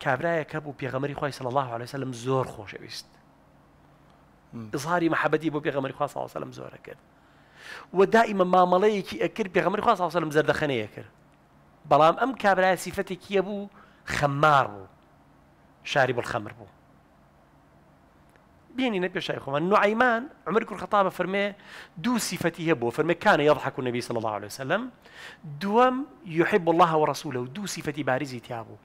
كابرايا كابو بيغمري خوي صلى الله عليه وسلم زۆر خۆشەویست ئظهاری مەحەبەتی بۆ پێغەمەری خوا ساوسلم زۆرە کرد و دائیمە مامەڵەیەکی صلى الله عليه وسلم زەردەخەنەیە کرد بلام ام کابرای سیفەتێکیە بوو خمار بو شارب الخمر بو بيني نبي شيخ نعيمان عمر كل خطابة فرمي دو صفته بو فرمي كان يضحك النبي صلى الله عليه وسلم دوم يحب الله ورسوله دو صفتي بارزي تيابو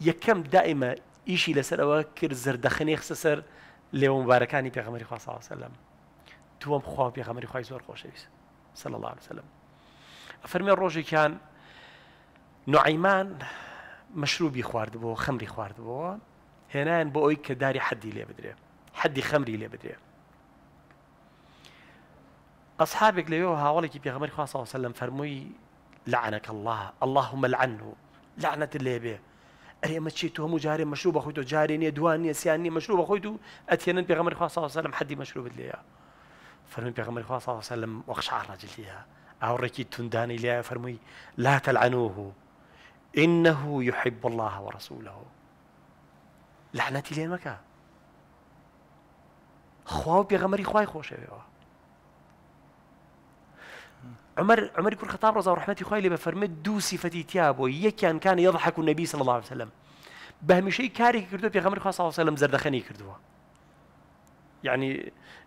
یەکەم دائمە ئیشی لەسەرەوە کرد زەردەخنێ خسە سەر لێوە مبارەکانی پێغەمەری خواسەوەسەلم دووەم خوا پێغەمەری خی زۆر خوشي صلى الله وسلم فەرمی ڕۆژێکیان نوعیمان مەشروبی خوارد بۆ خەمری خواردبەوە هێنان بۆ ئەوی حدي داری حەدی لێ بدرێ حەدی خەمری لێ بدرێ ئەسحابێک لەوێەوە هاوڵێکی پێغەمەری وسلم فەرمووی لعنك الله اللهم لعنه لعنة اللي به أري ما تشيتو ئەرێ مە چی تۆ هەموو جارێ مەشروع بە خۆی تۆ جارێ نیە دوان نیە سیان نیە الله بە خۆی و ئەتێنن پێغەمەری خوا سا لەم حدی مەشروع لێە فەرمی پێغەمەری خوا سا لەم وەخشعار نەجللیە ئاوڕێکی اللي يا فرمي لا تلعنوه إنه يحب الله ورسوله لعنتي لێن مەکە خوا و پێغەمەری خوای خۆشەوێەوە عمر عمر بن الخطاب رضي الله عنه خويلي بفرمت دو صفتي تيابو يكان كان يضحك النبي صلى الله عليه وسلم بە هەمیشەی کارێکی کردو پێغەمر خوا سا لەم زەردەخەنی کردووە یعنی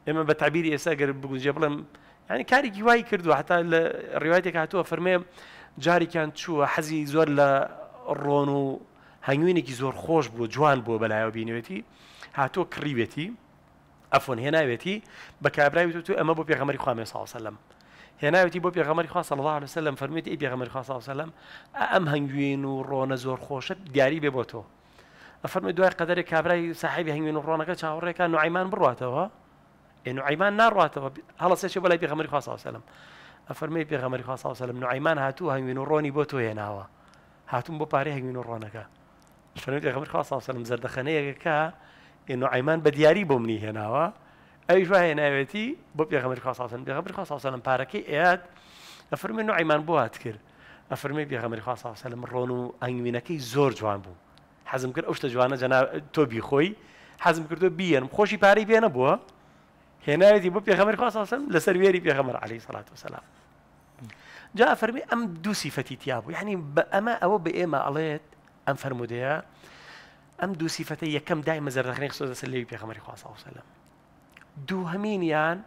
ئێمە بە تعبیری اگر گەر بگونجێ یعنی کاری کی وای کردووە حتا لە ڕیواەتێک هاتووە فەرمێ جارێکیان چووە حەزی زور ل ڕۆن هنگوینی کی زور خوش بود جوان بود بووە بەلایەوە بینوێتی هاتۆ کڕیوێتی ئەفۆن هێناوێتی بە کابراوی تو اما پیغمبر خدا صلی ئەمە بۆ پێغەمەری خوا ساوسلم هێناوێتی بۆ پێغەمەری خوا سەڵدا لەسەلم فەرمێت ئەی پێغەمەری خوا ساوسلم الله عليه وسلم ام هنجوين ورونا زور بێ بۆ تۆ ئەفەرمی دوای قەدەری کابرای ساحبی هەنگوین ڕۆنەکە چاوەڕێکە نوعیمان بڕاتەوە إيه، نوعیمان ناڕاتەوە هەڵسێکی بەلای پێغەمەری خواسەوسلم ئەفەرمی پێغەمەری خواسەوسلم نوعیمان هاتوو هەنگوین و ڕۆنی بۆ تۆ هێناوە هاتون بۆ پارێ هەنگوین و ڕۆنەکە فەرمی پێغەمەری خواسەوسلم زەردەخەنەیەکەکە إيه، نوعیمان بە دیاری بۆ منی هێناوە ئەویش هێناوێتی بۆ پێغەمەری خواسەوسلم پێغەمەری خواسەوسلم پارەکەی ئێات ئەفەرمی نوعیمان بۆ هات کرد ئەفەرمی پێغەمەری خواسەوسلم ڕۆن و ئەنگوینەکەی زور جوان بوو حزم کرد اوشته جوانه تو ئەو شتە جوانە جەنا تۆ بیان حەزم کردو بیەنم خۆشی پارەی پێ نەبووە هێناوێتی بۆ پێخەمەر خواسەم لە سەروێری پێخەمەر علی و سلام جا فرمی ام دو صفتی تیابو یعنی اما او به علیت ام فرموده ام دو صفتی بە ئێمە ئەڵێت ئەم فەرمودەیە ئەم دوو سیفەتە یەکەم دای مەزەرخنێک سۆ دەسەر لەوی پێخەمەری خواسە وسلم دوو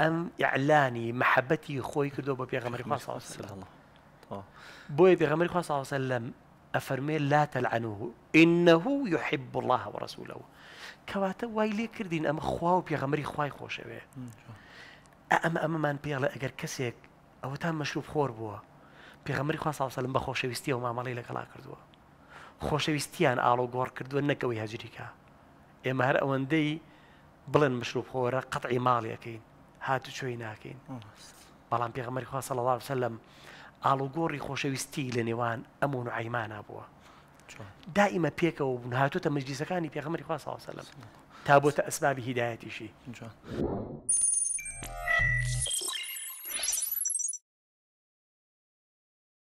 ام اعلانی محبتی خوی ئیعلانی محەبەتی خۆی کردو بە پێغەمەری و سلام بۆیە پێغەمەری خوا ساوەسە لەم ئەفەرمێ لا تەلعنوه إنه يحب الله ورسوله کەواتە وای لێ کردین ئەمە خوا و پێغەمەری خوای خۆشەوێ ئەمە ئەمەمان پێڵە ئەگەر کەسێک ئەوەتان مەشروب خۆر بووە پێغەمەری خوا ساوسەلم بە خۆشەویستی و مامەڵی لەگەڵا کردووە خۆشەویستیان ئاڵۆ گۆڕ کردووە نەکەوەی هەجریکە ئێمە هەر ئەوەندەی بڵێن مشروب خۆرە قەت ئیماڵیەکەین هاتو چۆی ناکەین بەڵام پێغەمەری خوا سەڵەوار سەلم ئاڵوگۆڕی خۆشەویستی لە نێوان ئەمون عیمانە بووە دائیمە پێکەوە بوون هاتوتە مەجلیسەکانی پێغمەری خوا ساوسەلم تا بۆتە ئەسبابی هیداەتیشی.